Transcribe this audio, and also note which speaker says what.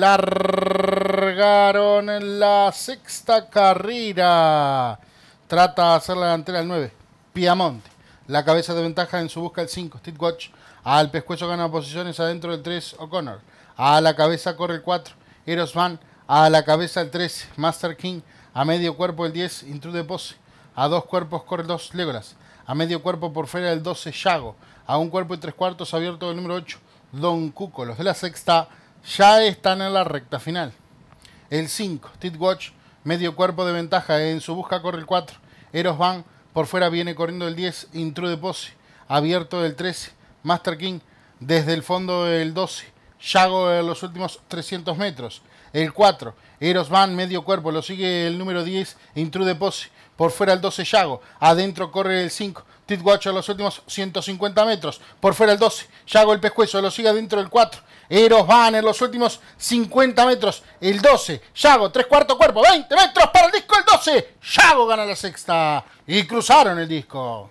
Speaker 1: Largaron en la sexta carrera. Trata de hacer la delantera el 9. Piamonte. La cabeza de ventaja en su busca el 5. Watch. Al pescuezo gana posiciones adentro del 3. O'Connor. A la cabeza corre el 4. Eros Van. A la cabeza el 3. Master King. A medio cuerpo el 10. Intrude Pose. A dos cuerpos corre el 2. Legolas. A medio cuerpo por fuera el 12. Yago. A un cuerpo y tres cuartos abierto el número 8. Don Cuco, los de la sexta, ya están en la recta final. El 5, Titwatch, medio cuerpo de ventaja, en su busca corre el 4. Eros Van, por fuera viene corriendo el 10, Intrude Pose, abierto el 13, Master King, desde el fondo el 12, Yago en los últimos 300 metros. El 4, Eros Van, medio cuerpo, lo sigue el número 10, Intrude Pose, por fuera el 12, Yago, adentro corre el 5, Watch en los últimos 150 metros. Por fuera el 12. Yago el pescuezo. Lo sigue dentro del 4. Eros van en los últimos 50 metros. El 12. Yago, tres cuartos cuerpo. 20 metros para el disco. El 12. Yago gana la sexta. Y cruzaron el disco.